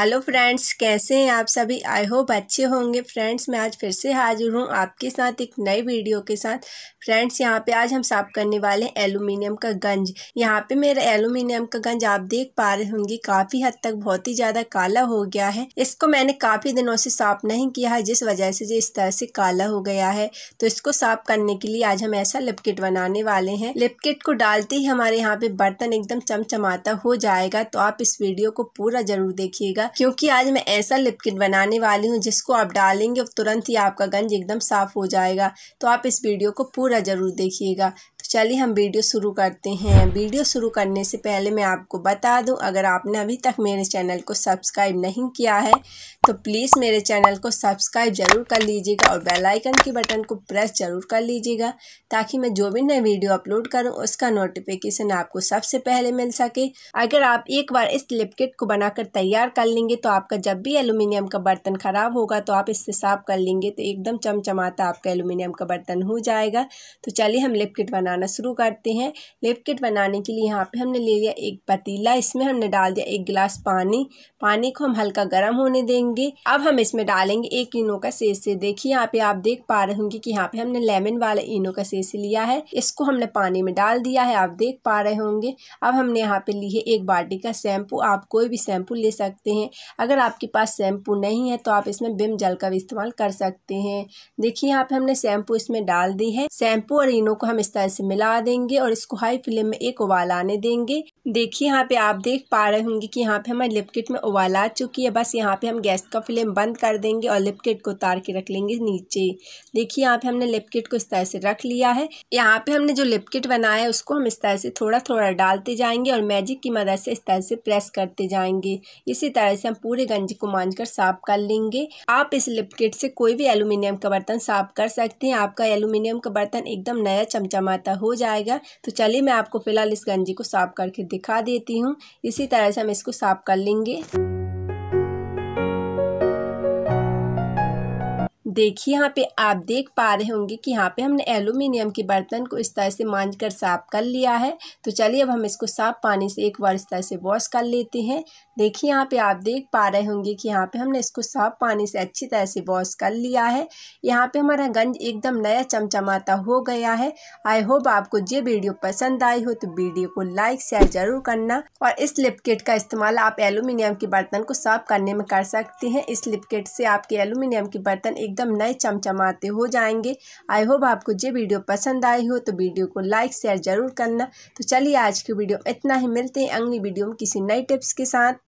hello friends कैसे हैं आप सभी आई होप अच्छे होंगे फ्रेंड्स मैं आज फिर से हाजिर हूँ आपके साथ एक नए वीडियो के साथ फ्रेंड्स यहाँ पे आज हम साफ करने वाले हैं एलुमिनियम का गंज यहाँ पे मेरा एलुमिनियम का गंज आप देख पा रहे होंगे काफ़ी हद तक बहुत ही ज़्यादा काला हो गया है इसको मैंने काफ़ी दिनों से साफ नहीं किया है जिस वजह से जो इस तरह से काला हो गया है तो इसको साफ करने के लिए आज हम ऐसा लिपकिट बनाने वाले हैं लिपकिट को डालते ही हमारे यहाँ पे बर्तन एकदम चमचमाता हो जाएगा तो आप इस वीडियो को पूरा जरूर देखिएगा क्योंकि आज मैं ऐसा लिप किट बनाने वाली हूँ जिसको आप डालेंगे तुरंत ही आपका गंज एकदम साफ़ हो जाएगा तो आप इस वीडियो को पूरा ज़रूर देखिएगा चलिए हम वीडियो शुरू करते हैं वीडियो शुरू करने से पहले मैं आपको बता दूं अगर आपने अभी तक मेरे चैनल को सब्सक्राइब नहीं किया है तो प्लीज़ मेरे चैनल को सब्सक्राइब जरूर कर लीजिएगा और बेल आइकन के बटन को प्रेस जरूर कर लीजिएगा ताकि मैं जो भी नई वीडियो अपलोड करूं उसका नोटिफिकेशन आपको सबसे पहले मिल सके अगर आप एक बार इस लिपकिट को बनाकर तैयार कर लेंगे तो आपका जब भी एलुमिनियम का बर्तन ख़राब होगा तो आप इससे साफ कर लेंगे तो एकदम चमचमाता आपका एलुमिनियम का बर्तन हो जाएगा तो चलिए हम लिपकिट बना बनाना शुरू करते हैं लेप बनाने के लिए यहाँ पे हमने ले लिया एक पतीला इसमें हमने डाल दिया एक गिलास पानी पानी को हम हल्का गर्म होने देंगे अब हम इसमें डालेंगे एक इनो का से देखिए यहाँ पे आप देख पा रहे होंगे कि यहाँ पे हमने लेमन वाला इनो का सेसे लिया है इसको हमने पानी में डाल दिया है आप देख पा रहे होंगे अब हमने यहाँ पे ली है एक बाटी का शैम्पू आप कोई भी शैम्पू ले सकते हैं अगर आपके पास शैम्पू नहीं है तो आप इसमें बिम जल का भी इस्तेमाल कर सकते हैं देखिए यहाँ पे हमने शैम्पू इसमें डाल दी है शैम्पू और इनो को हम इस तरह से मिला देंगे और इसको हाई फ्लेम में एक उबाल आने देंगे देखिए यहाँ पे आप देख पा रहे होंगे कि यहाँ पे हमारे लिप किट में उबाल आ चुकी है बस यहाँ पे हम गैस का फ्लेम बंद कर देंगे और लिप किट को उतार के रख लेंगे नीचे देखिए यहाँ पे हमने लिप किट को इस तरह से रख लिया है यहाँ पे हमने जो लिप किट बनाया है उसको हम इस तरह से थोड़ा थोड़ा डालते जाएंगे और मैजिक की मदद से इस तरह से प्रेस करते जाएंगे इसी तरह से हम पूरे गंजे को मांझ कर साफ कर लेंगे आप इस लिप किट से कोई भी एलुमिनियम का बर्तन साफ कर सकते हैं आपका एलुमिनियम का बर्तन एकदम नया चमचमाता हो जाएगा तो चलिए मैं आपको फिलहाल इस गंजी को साफ करके दिखा देती हूँ इसी तरह से हम इसको साफ कर लेंगे देखिए यहाँ पे आप देख पा रहे होंगे कि यहाँ पे हमने एल्यूमिनियम के बर्तन को इस तरह से मांज कर साफ कर लिया है तो चलिए अब हम इसको साफ पानी से एक बार इस तरह से वॉश कर लेते हैं देखिए यहाँ पे आप देख पा रहे होंगे कि यहाँ पे हमने इसको साफ पानी से अच्छी तरह से वॉश कर लिया है यहाँ पे हमारा गंज एकदम नया चमचमाता हो गया है आई होप आपको ये वीडियो पसंद आई हो तो वीडियो को लाइक शेयर जरूर करना और इस लिपकिट का इस्तेमाल आप एलुमिनियम के बर्तन को साफ करने में कर सकते हैं इस लिपकिट से आपके एलुमिनियम के बर्तन एकदम एकदम नए चमचमाते हो जाएंगे आई होप आपको ये वीडियो पसंद आई हो तो वीडियो को लाइक शेयर ज़रूर करना तो चलिए आज की वीडियो इतना ही मिलते हैं अगली वीडियो में किसी नई टिप्स के साथ